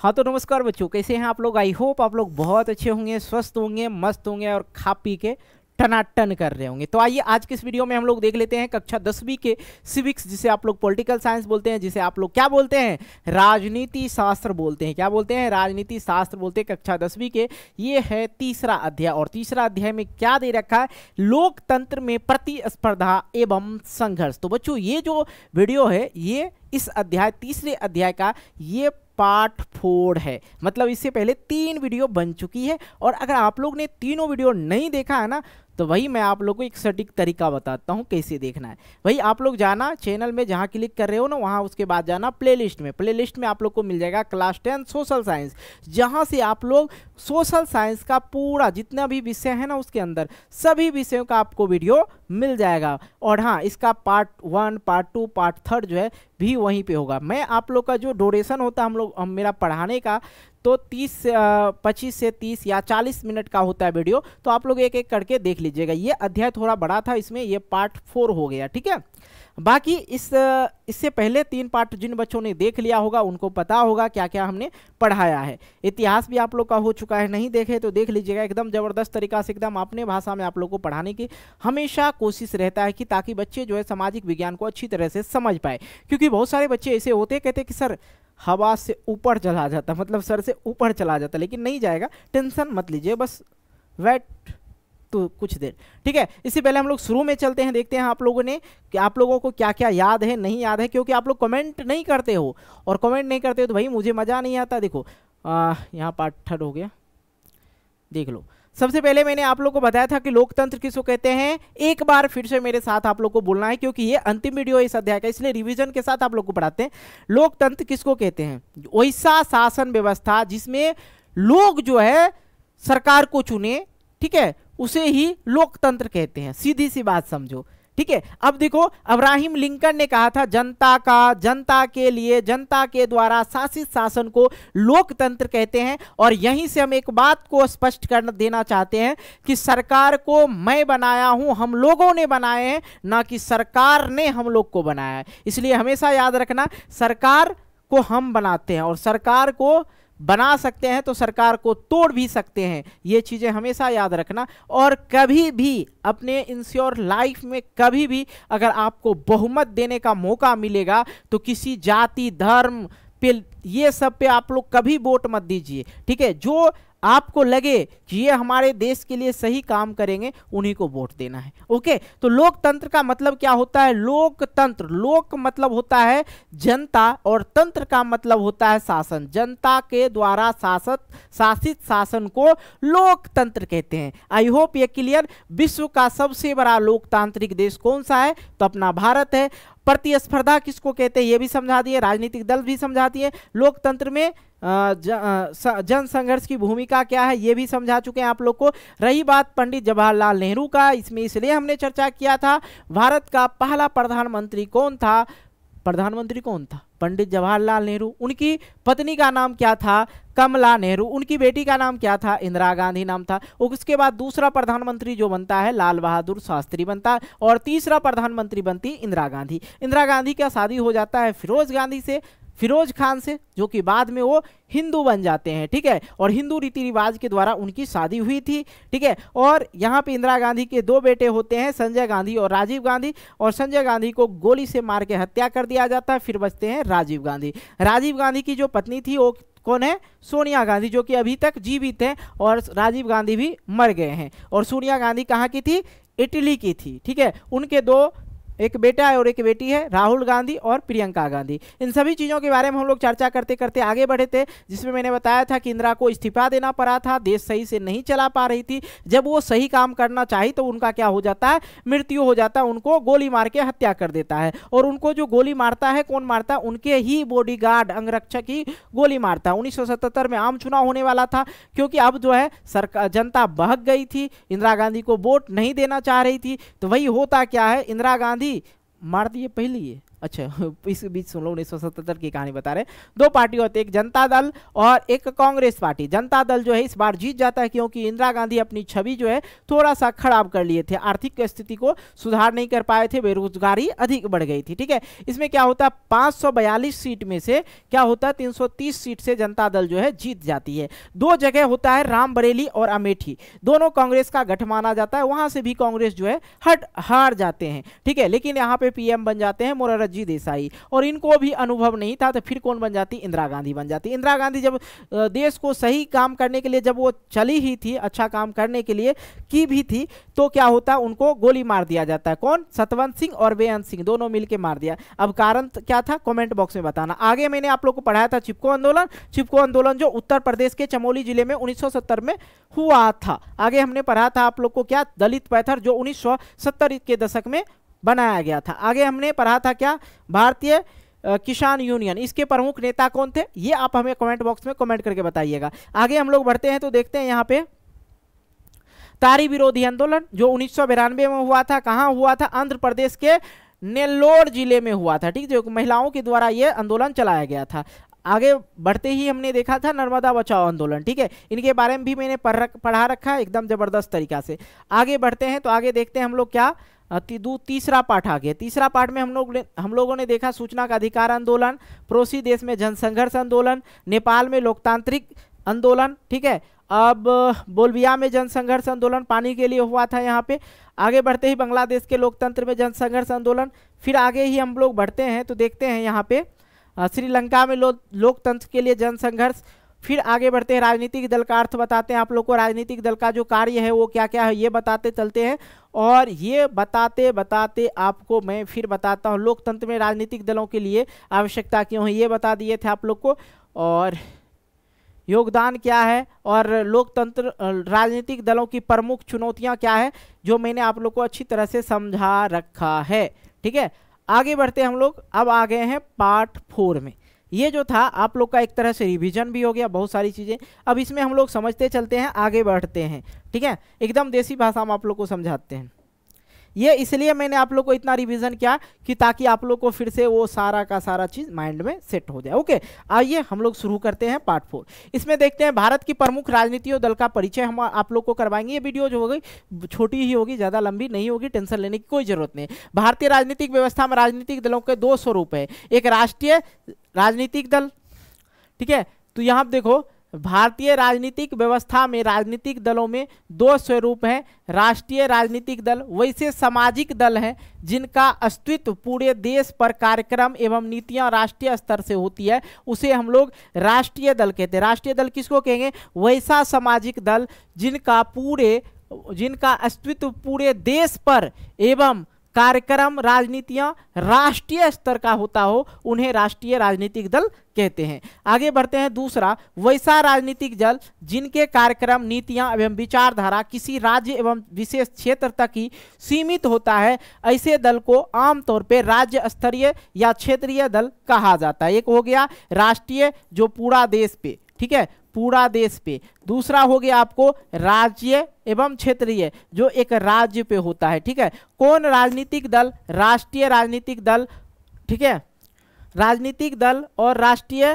हाँ तो नमस्कार बच्चों कैसे हैं आप लोग आई होप आप लोग बहुत अच्छे होंगे स्वस्थ होंगे मस्त होंगे और खा पी के टनाटन कर रहे होंगे तो आइए आज के इस वीडियो में हम लोग देख लेते हैं कक्षा दसवीं के सिविक्स जिसे आप लोग पॉलिटिकल साइंस बोलते हैं जिसे आप लोग क्या बोलते हैं राजनीति शास्त्र बोलते हैं क्या बोलते हैं राजनीति शास्त्र बोलते हैं कक्षा दसवीं के ये है तीसरा अध्याय और तीसरा अध्याय में क्या दे रखा है लोकतंत्र में प्रतिस्पर्धा एवं संघर्ष तो बच्चों ये जो वीडियो है ये इस अध्याय तीसरे अध्याय का ये पार्ट फोर है मतलब इससे पहले तीन वीडियो बन चुकी है और अगर आप लोग ने तीनों वीडियो नहीं देखा है ना तो वही मैं आप लोग को एक सटीक तरीका बताता हूँ कैसे देखना है वही आप लोग जाना चैनल में जहाँ क्लिक कर रहे हो ना वहाँ उसके बाद जाना प्लेलिस्ट में प्लेलिस्ट में आप लोग को मिल जाएगा क्लास टेन सोशल साइंस जहाँ से आप लोग सोशल साइंस का पूरा जितना भी विषय है ना उसके अंदर सभी विषयों का आपको वीडियो मिल जाएगा और हाँ इसका part one part two part third जो है भी वहीं पे होगा मैं आप लोग का जो डोरेशन होता है हम लोग मेरा पढ़ाने का तो 30 से पच्चीस से 30 या 40 मिनट का होता है वीडियो तो आप लोग एक एक करके देख लीजिएगा ये अध्याय थोड़ा बड़ा था इसमें ये पार्ट फोर हो गया ठीक है बाकी इस इससे पहले तीन पार्ट जिन बच्चों ने देख लिया होगा उनको पता होगा क्या क्या हमने पढ़ाया है इतिहास भी आप लोग का हो चुका है नहीं देखे तो देख लीजिएगा एकदम ज़बरदस्त तरीका से एकदम अपने भाषा में आप लोग को पढ़ाने की हमेशा कोशिश रहता है कि ताकि बच्चे जो है सामाजिक विज्ञान को अच्छी तरह से समझ पाए क्योंकि बहुत सारे बच्चे ऐसे होते कहते कि सर हवा से ऊपर चला जाता मतलब सर से ऊपर चला जाता लेकिन नहीं जाएगा टेंशन मत लीजिए बस वेट तो कुछ देर ठीक है इससे पहले हम लोग शुरू में चलते हैं देखते हैं आप लोगों ने कि आप लोगों को क्या क्या याद है नहीं याद है क्योंकि आप लोग कमेंट नहीं करते हो और कमेंट नहीं करते हो तो भाई मुझे मज़ा नहीं आता देखो यहाँ पार्ट थर्ड हो गया देख लो सबसे पहले मैंने आप लोग को बताया था कि लोकतंत्र किसको कहते हैं एक बार फिर से मेरे साथ आप लोग को बोलना है क्योंकि ये अंतिम वीडियो इस अध्याय का इसलिए रिविजन के साथ आप लोग को पढ़ाते हैं लोकतंत्र किसको कहते हैं वैसा शासन व्यवस्था जिसमें लोग जो है सरकार को चुने ठीक है उसे ही लोकतंत्र कहते हैं सीधी सी बात समझो ठीक है अब देखो अब्राहिम लिंकन ने कहा था जनता का जनता के लिए जनता के द्वारा शासित शासन को लोकतंत्र कहते हैं और यहीं से हम एक बात को स्पष्ट कर देना चाहते हैं कि सरकार को मैं बनाया हूं हम लोगों ने बनाए हैं ना कि सरकार ने हम लोग को बनाया है इसलिए हमेशा याद रखना सरकार को हम बनाते हैं और सरकार को बना सकते हैं तो सरकार को तोड़ भी सकते हैं ये चीज़ें हमेशा याद रखना और कभी भी अपने इंश्योर लाइफ में कभी भी अगर आपको बहुमत देने का मौका मिलेगा तो किसी जाति धर्म पे ये सब पे आप लोग कभी वोट मत दीजिए ठीक है जो आपको लगे कि ये हमारे देश के लिए सही काम करेंगे उन्हीं को वोट देना है ओके तो लोकतंत्र का मतलब क्या होता है लोकतंत्र लोक मतलब होता है जनता और तंत्र का मतलब होता है शासन जनता के द्वारा शासित शासित शासन को लोकतंत्र कहते हैं आई होप ये क्लियर विश्व का सबसे बड़ा लोकतांत्रिक देश कौन सा है तो अपना भारत है प्रतिस्पर्धा किसको कहते हैं ये भी समझा दिए राजनीतिक दल भी समझा दिए लोकतंत्र में जन संघर्ष की भूमिका क्या है ये भी समझा चुके हैं आप लोग को रही बात पंडित जवाहरलाल नेहरू का इसमें इसलिए हमने चर्चा किया था भारत का पहला प्रधानमंत्री कौन था प्रधानमंत्री कौन था पंडित जवाहरलाल नेहरू उनकी पत्नी का नाम क्या था कमला नेहरू उनकी बेटी का नाम क्या था इंदिरा गांधी नाम था उसके बाद दूसरा प्रधानमंत्री जो बनता है लाल बहादुर शास्त्री बनता है और तीसरा प्रधानमंत्री बनती इंदिरा गांधी इंदिरा गांधी का शादी हो जाता है फिरोज गांधी से फिरोज खान से जो कि बाद में वो हिंदू बन जाते हैं ठीक है और हिंदू रीति रिवाज के द्वारा उनकी शादी हुई थी ठीक है और यहाँ पे इंदिरा गांधी के दो बेटे होते हैं संजय गांधी और राजीव गांधी और संजय गांधी को गोली से मार के हत्या कर दिया जाता है फिर बचते हैं राजीव गांधी राजीव गांधी की जो पत्नी थी वो कौन है सोनिया गांधी जो कि अभी तक जीवित हैं और राजीव गांधी भी मर गए हैं और सोनिया गांधी कहाँ की थी इटली की थी ठीक है उनके दो एक बेटा है और एक बेटी है राहुल गांधी और प्रियंका गांधी इन सभी चीज़ों के बारे में हम लोग चर्चा करते करते आगे बढ़े थे जिसमें मैंने बताया था कि इंदिरा को इस्तीफा देना पड़ा था देश सही से नहीं चला पा रही थी जब वो सही काम करना चाहिए तो उनका क्या हो जाता है मृत्यु हो जाता है उनको गोली मार के हत्या कर देता है और उनको जो गोली मारता है कौन मारता है उनके ही बॉडी अंगरक्षक ही गोली मारता है उन्नीस में आम चुनाव होने वाला था क्योंकि अब जो है सरकार जनता बहक गई थी इंदिरा गांधी को वोट नहीं देना चाह रही थी तो वही होता क्या है इंदिरा गांधी मार दिए पहले अच्छा इस बीच सुन लो उन्नीस सौ सतहत्तर की कहानी बता रहे दो पार्टी होती है एक जनता दल और एक कांग्रेस पार्टी जनता दल जो है इस बार जीत जाता है क्योंकि इंदिरा गांधी अपनी छवि जो है थोड़ा सा खराब कर लिए थे आर्थिक स्थिति को सुधार नहीं कर पाए थे बेरोजगारी अधिक बढ़ गई थी ठीक है इसमें क्या होता है पाँच सीट में से क्या होता है तीन सीट से जनता दल जो है जीत जाती है दो जगह होता है रामबरेली और अमेठी दोनों कांग्रेस का गठ माना जाता है वहां से भी कांग्रेस जो है हट हार जाते हैं ठीक है लेकिन यहाँ पे पीएम बन जाते हैं मोरार भारत देसाई और इनको भी अनुभव नहीं था तो फिर कौन बन जाती इंदिरा गांधी बन जाती इंदिरा गांधी जब देश को सही काम करने के लिए जब वो चली ही थी अच्छा काम करने के लिए की भी थी तो क्या होता उनको गोली मार दिया जाता है कौन सतवंत सिंह और बेअंत सिंह दोनों मिलकर मार दिया अब कारण क्या था कॉमेंट बॉक्स में बताना आगे मैंने आप लोग को पढ़ाया था चिपको आंदोलन चिपको आंदोलन जो उत्तर प्रदेश के चमोली जिले में उन्नीस में हुआ था आगे हमने पढ़ा था आप लोग को क्या दलित पैथर जो उन्नीस के दशक में बनाया गया था आगे हमने पढ़ा था क्या भारतीय किसान यूनियन इसके प्रमुख नेता कौन थे ये आप हमें कमेंट बॉक्स में कमेंट करके बताइएगा आगे हम लोग बढ़ते हैं तो देखते हैं यहाँ पे तारी विरोधी आंदोलन जो उन्नीस में हुआ था कहाँ हुआ था आंध्र प्रदेश के नेल्लोर जिले में हुआ था ठीक जो महिलाओं के द्वारा ये आंदोलन चलाया गया था आगे बढ़ते ही हमने देखा था नर्मदा बचाओ आंदोलन ठीक है इनके बारे में भी मैंने पढ़ रख, पढ़ा रखा है एकदम जबरदस्त तरीका से आगे बढ़ते हैं तो आगे देखते हैं हम लोग क्या दू तीसरा पाठ आ गया तीसरा पाठ में हम लोग हम लोगों ने देखा सूचना का अधिकार आंदोलन पड़ोसी देश में जनसंघर्ष आंदोलन नेपाल में लोकतांत्रिक आंदोलन ठीक है अब बोलविया में जनसंघर्ष आंदोलन पानी के लिए हुआ था यहाँ पे आगे बढ़ते ही बांग्लादेश के लोकतंत्र में जनसंघर्ष आंदोलन फिर आगे ही हम लोग बढ़ते हैं तो देखते हैं यहाँ पे श्रीलंका में लो लोकतंत्र के लिए जनसंघर्ष फिर आगे बढ़ते हैं राजनीतिक दल का अर्थ बताते हैं आप लोग को राजनीतिक दल का जो कार्य है वो क्या क्या है ये बताते चलते हैं और ये बताते बताते आपको मैं फिर बताता हूँ लोकतंत्र में राजनीतिक दलों के लिए आवश्यकता क्यों है ये बता दिए थे आप लोग को और योगदान क्या है और लोकतंत्र राजनीतिक दलों की प्रमुख चुनौतियाँ क्या है जो मैंने आप लोग को अच्छी तरह से समझा रखा है ठीक है आगे बढ़ते हैं हम लोग अब आ गए हैं पार्ट फोर में ये जो था आप लोग का एक तरह से रिवीजन भी हो गया बहुत सारी चीज़ें अब इसमें हम लोग समझते चलते हैं आगे बढ़ते हैं ठीक है एकदम देसी भाषा हम आप लोग को समझाते हैं ये इसलिए मैंने आप लोग को इतना रिवीजन किया कि ताकि आप लोग को फिर से वो सारा का सारा चीज़ माइंड में सेट हो जाए ओके आइए हम लोग शुरू करते हैं पार्ट फोर इसमें देखते हैं भारत की प्रमुख राजनीतियों दल का परिचय हम आप लोग को करवाएंगे ये वीडियो जो होगी छोटी ही होगी ज़्यादा लंबी नहीं होगी टेंशन लेने की कोई जरूरत नहीं भारतीय राजनीतिक व्यवस्था में राजनीतिक दलों के दो स्वरूप है एक राष्ट्रीय राजनीतिक दल ठीक है तो यहाँ पर देखो भारतीय राजनीतिक व्यवस्था में राजनीतिक दलों में दो स्वरूप हैं राष्ट्रीय राजनीतिक दल वैसे सामाजिक दल हैं जिनका अस्तित्व पूरे देश पर कार्यक्रम एवं नीतियां राष्ट्रीय स्तर से होती है उसे हम लोग राष्ट्रीय दल कहते हैं राष्ट्रीय दल किसको कहेंगे वैसा सामाजिक दल जिनका पूरे जिनका अस्तित्व पूरे देश पर एवं कार्यक्रम राजनीतियां राष्ट्रीय स्तर का होता हो उन्हें राष्ट्रीय राजनीतिक दल कहते हैं आगे बढ़ते हैं दूसरा वैसा राजनीतिक दल जिनके कार्यक्रम नीतियां एवं विचारधारा किसी राज्य एवं विशेष क्षेत्र तक ही सीमित होता है ऐसे दल को आमतौर पर राज्य स्तरीय या क्षेत्रीय दल कहा जाता है एक हो गया राष्ट्रीय जो पूरा देश पे ठीक है पूरा देश पे दूसरा हो गया आपको राज्य एवं क्षेत्रीय जो एक राज्य पे होता है ठीक है कौन राजनीतिक दल राष्ट्रीय राजनीतिक दल ठीक है राजनीतिक दल और राष्ट्रीय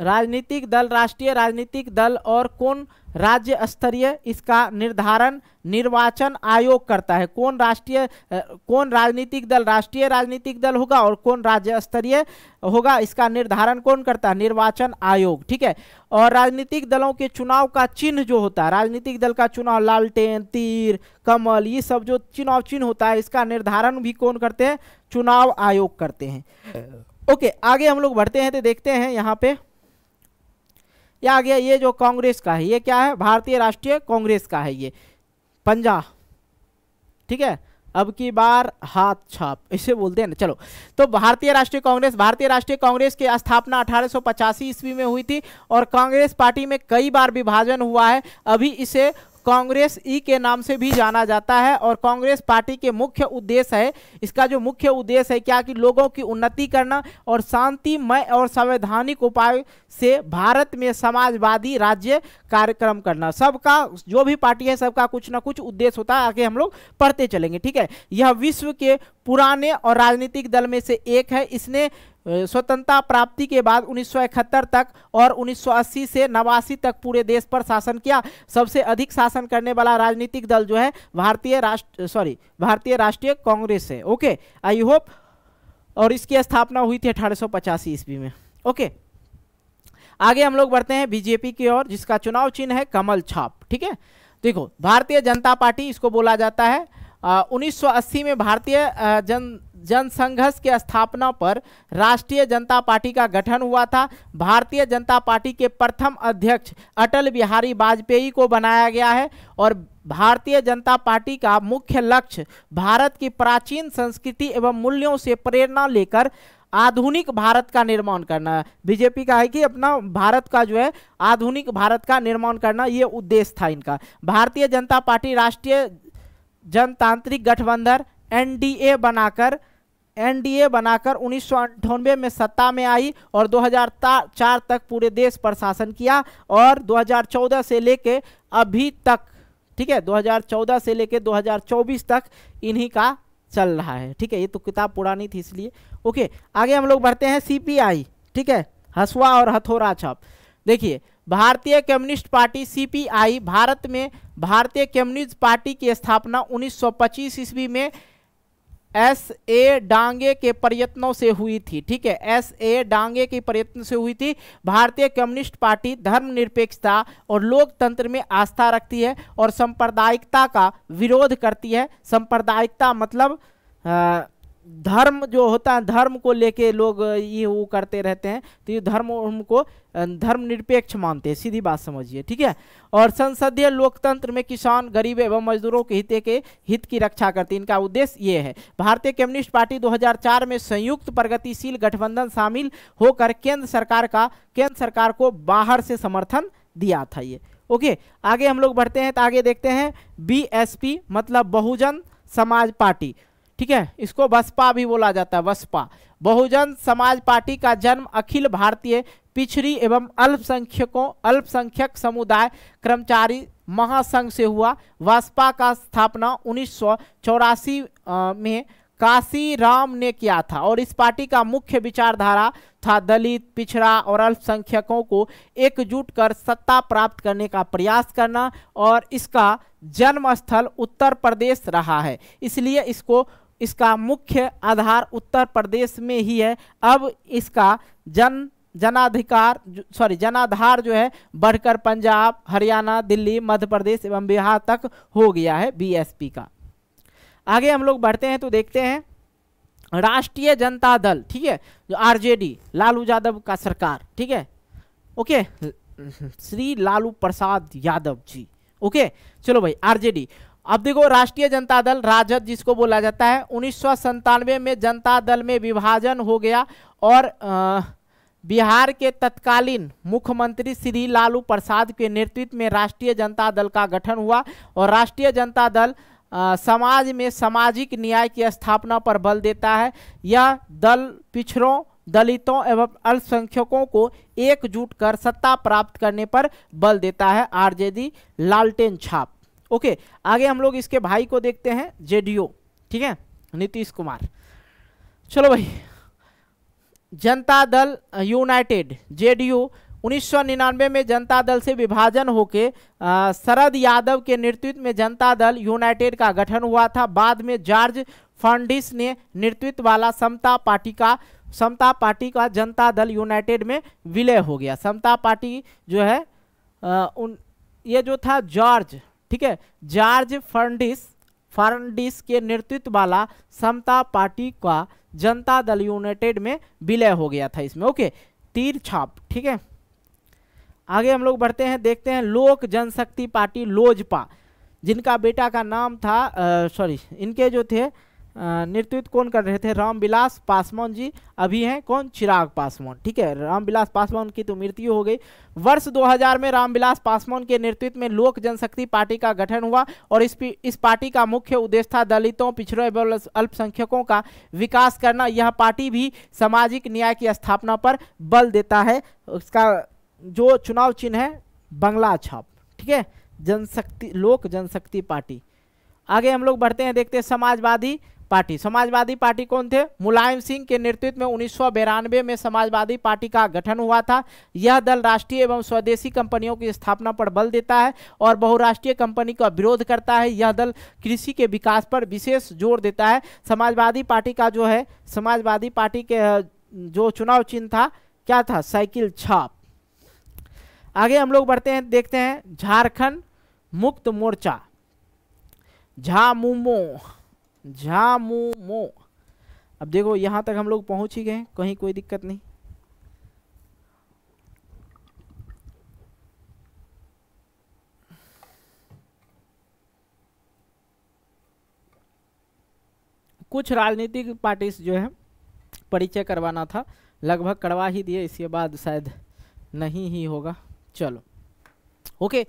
राजनीतिक दल राष्ट्रीय राजनीतिक दल और कौन राज्य स्तरीय इसका निर्धारण निर्वाचन आयोग करता है कौन राष्ट्रीय कौन राजनीतिक दल राष्ट्रीय राजनीतिक दल होगा और कौन राज्य स्तरीय होगा इसका निर्धारण कौन करता है निर्वाचन आयोग ठीक है और राजनीतिक दलों के चुनाव का चिन्ह जो होता है राजनीतिक दल का चुनाव लालटेन तीर कमल ये सब जो चुनाव चिन्ह होता है इसका निर्धारण भी कौन करते हैं चुनाव आयोग करते हैं ओके आगे हम लोग बढ़ते हैं तो देखते हैं यहाँ पे ये आ गया ये जो कांग्रेस का है ये क्या है भारतीय राष्ट्रीय कांग्रेस का है ये पंजा ठीक है अब की बार हाथ छाप इसे बोलते हैं ना चलो तो भारतीय राष्ट्रीय कांग्रेस भारतीय राष्ट्रीय कांग्रेस की स्थापना अठारह ईस्वी में हुई थी और कांग्रेस पार्टी में कई बार विभाजन हुआ है अभी इसे कांग्रेस ई के नाम से भी जाना जाता है और कांग्रेस पार्टी के मुख्य उद्देश्य है इसका जो मुख्य उद्देश्य है क्या कि लोगों की उन्नति करना और शांतिमय और संवैधानिक उपाय से भारत में समाजवादी राज्य कार्यक्रम करना सबका जो भी पार्टी है सबका कुछ ना कुछ उद्देश्य होता है आगे हम लोग पढ़ते चलेंगे ठीक है यह विश्व के पुराने और राजनीतिक दल में से एक है इसने स्वतंत्रता प्राप्ति के बाद उन्नीस तक और 1980 से नवासी तक पूरे देश पर शासन किया सबसे अधिक शासन करने वाला राजनीतिक दल जो है भारतीय राष्ट्र सॉरी भारतीय राष्ट्रीय कांग्रेस है ओके आई होप और इसकी स्थापना हुई थी अठारह ईस्वी में ओके आगे हम लोग बढ़ते हैं बीजेपी की ओर जिसका चुनाव चिन्ह है कमल छाप ठीक है देखो भारतीय जनता पार्टी इसको बोला जाता है 1980 में भारतीय जन जनसंघर्ष के स्थापना पर राष्ट्रीय जनता पार्टी का गठन हुआ था भारतीय जनता पार्टी के प्रथम अध्यक्ष अटल बिहारी वाजपेयी को बनाया गया है और भारतीय जनता पार्टी का मुख्य लक्ष्य भारत की प्राचीन संस्कृति एवं मूल्यों से प्रेरणा लेकर आधुनिक भारत का निर्माण करना है बीजेपी का है कि अपना भारत का जो है आधुनिक भारत का निर्माण करना ये उद्देश्य था इनका भारतीय जनता पार्टी राष्ट्रीय जनतांत्रिक गठबंधन एनडीए बनाकर एनडीए बनाकर उन्नीस में सत्ता में आई और 2004 तक पूरे देश पर शासन किया और 2014 से लेके अभी तक ठीक है 2014 से लेके 2024 तक इन्हीं का चल रहा है ठीक है ये तो किताब पुरानी थी इसलिए ओके आगे हम लोग बढ़ते हैं सीपीआई ठीक है हसुआ और हथौरा छप देखिए भारतीय कम्युनिस्ट पार्टी सीपीआई भारत में भारतीय कम्युनिस्ट पार्टी की स्थापना 1925 ईस्वी में एस ए डांगे के प्रयत्नों से हुई थी ठीक है एस ए डांगे के प्रयत्न से हुई थी भारतीय कम्युनिस्ट पार्टी धर्मनिरपेक्षता और लोकतंत्र में आस्था रखती है और सांप्रदायिकता का विरोध करती है सांप्रदायिकता मतलब आ, धर्म जो होता है धर्म को लेके लोग ये वो करते रहते हैं तो ये धर्म उनको धर्म निरपेक्ष मानते हैं सीधी बात समझिए ठीक है और संसदीय लोकतंत्र में किसान गरीब एवं मजदूरों के हित के हित की रक्षा करती इनका उद्देश्य ये है भारतीय कम्युनिस्ट पार्टी 2004 में संयुक्त प्रगतिशील गठबंधन शामिल होकर केंद्र सरकार का केंद्र सरकार को बाहर से समर्थन दिया था ये ओके आगे हम लोग बढ़ते हैं तो आगे देखते हैं बी मतलब बहुजन समाज पार्टी ठीक है इसको बसपा भी बोला जाता है बसपा बहुजन समाज पार्टी का जन्म अखिल भारतीय पिछड़ी एवं अल्पसंख्यकों अल्पसंख्यक समुदाय कर्मचारी महासंघ से हुआ बसपा का स्थापना उन्नीस में काशी राम ने किया था और इस पार्टी का मुख्य विचारधारा था दलित पिछड़ा और अल्पसंख्यकों को एकजुट कर सत्ता प्राप्त करने का प्रयास करना और इसका जन्मस्थल उत्तर प्रदेश रहा है इसलिए इसको इसका मुख्य आधार उत्तर प्रदेश में ही है अब इसका जन जनाधिकार सॉरी जनाधार जो है बढ़कर पंजाब हरियाणा दिल्ली मध्य प्रदेश एवं बिहार तक हो गया है बीएसपी का आगे हम लोग बढ़ते हैं तो देखते हैं राष्ट्रीय जनता दल ठीक है जो आरजेडी लालू यादव का सरकार ठीक है ओके श्री लालू प्रसाद यादव जी ओके चलो भाई आरजेडी अब देखो राष्ट्रीय जनता दल राजद जिसको बोला जाता है उन्नीस में जनता दल में विभाजन हो गया और आ, बिहार के तत्कालीन मुख्यमंत्री श्री लालू प्रसाद के नेतृत्व में राष्ट्रीय जनता दल का गठन हुआ और राष्ट्रीय जनता दल आ, समाज में सामाजिक न्याय की स्थापना पर बल देता है यह दल पिछड़ों दलितों एवं अल्पसंख्यकों को एकजुट कर सत्ता प्राप्त करने पर बल देता है आरजेडी लालटेन छाप ओके आगे हम लोग इसके भाई को देखते हैं जेडीओ ठीक है नीतीश कुमार चलो भाई जनता दल यूनाइटेड जेडीयू उन्नीस में जनता दल से विभाजन होकर शरद यादव के नेतृत्व में जनता दल यूनाइटेड का गठन हुआ था बाद में जॉर्ज फर्नडिस ने नेतृत्व वाला समता पार्टी का समता पार्टी का जनता दल यूनाइटेड में विलय हो गया समता पार्टी जो है आ, उन ये जो था जॉर्ज ठीक है जॉर्ज फर्नडिस फर्नडिस के नेतृत्व वाला समता पार्टी का जनता दल यूनाइटेड में विलय हो गया था इसमें ओके तीर छाप ठीक है आगे हम लोग बढ़ते हैं देखते हैं लोक जनशक्ति पार्टी लोजपा जिनका बेटा का नाम था सॉरी इनके जो थे नेतृत्व कौन कर रहे थे रामविलास पासवान जी अभी हैं कौन चिराग पासवान ठीक है रामविलास पासवान की तो मृत्यु हो गई वर्ष 2000 में रामविलास पासवान के नेतृत्व में लोक जनशक्ति पार्टी का गठन हुआ और इस इस पार्टी का मुख्य उद्देश्य था दलितों पिछड़ों एवं अल्पसंख्यकों का विकास करना यह पार्टी भी सामाजिक न्याय की स्थापना पर बल देता है उसका जो चुनाव चिन्ह है बंगला छाप ठीक है जनशक्ति लोक जनशक्ति पार्टी आगे हम लोग बढ़ते हैं देखते हैं समाजवादी पार्टी समाजवादी पार्टी कौन थे मुलायम सिंह के नेतृत्व में उन्नीस में समाजवादी पार्टी का गठन हुआ था यह दल राष्ट्रीय एवं स्वदेशी कंपनियों की स्थापना पर बल देता है और बहुराष्ट्रीय कंपनी का विरोध करता है यह दल कृषि के विकास पर विशेष जोर देता है समाजवादी पार्टी का जो है समाजवादी पार्टी के जो चुनाव चिन्ह था क्या था साइकिल छाप आगे हम लोग बढ़ते हैं देखते हैं झारखंड मुक्त मोर्चा झामुमो झामुमो अब देखो यहां तक हम लोग पहुंच ही गए कहीं कोई दिक्कत नहीं कुछ राजनीतिक पार्टी जो है परिचय करवाना था लगभग करवा ही दिए इसके बाद शायद नहीं ही होगा चलो ओके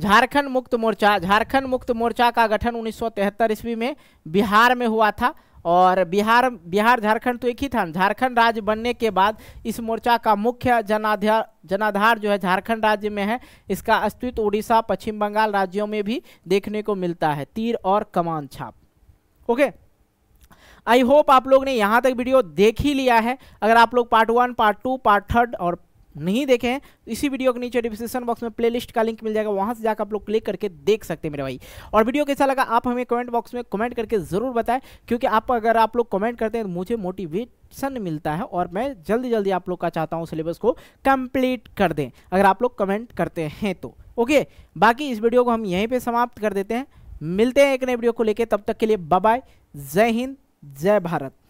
झारखंड मुक्त मोर्चा झारखंड मुक्त मोर्चा का गठन 1973 ईस्वी में बिहार में हुआ था और बिहार बिहार झारखंड तो एक ही था झारखंड राज्य बनने के बाद इस मोर्चा का मुख्य जनाधार जनाधार जो है झारखंड राज्य में है इसका अस्तित्व उड़ीसा पश्चिम बंगाल राज्यों में भी देखने को मिलता है तीर और कमान छाप ओके आई होप आप लोग ने यहाँ तक वीडियो देख ही लिया है अगर आप लोग part one part two part third और नहीं देखे हैं इसी वीडियो के नीचे डिस्क्रिप्शन बॉक्स में प्लेलिस्ट का लिंक मिल जाएगा वहां से जाकर आप लोग क्लिक करके देख सकते हैं मेरे भाई और वीडियो कैसा लगा आप हमें कमेंट बॉक्स में कमेंट करके ज़रूर बताएं क्योंकि आप अगर आप लोग कमेंट करते हैं तो मुझे मोटिवेशन मिलता है और मैं जल्दी जल्दी आप लोग का चाहता हूँ सिलेबस को कंप्लीट कर दें अगर आप लोग कमेंट करते हैं तो ओके बाकी इस वीडियो को हम यहीं पर समाप्त कर देते हैं मिलते हैं एक नए वीडियो को लेकर तब तक के लिए बाय जय हिंद जय भारत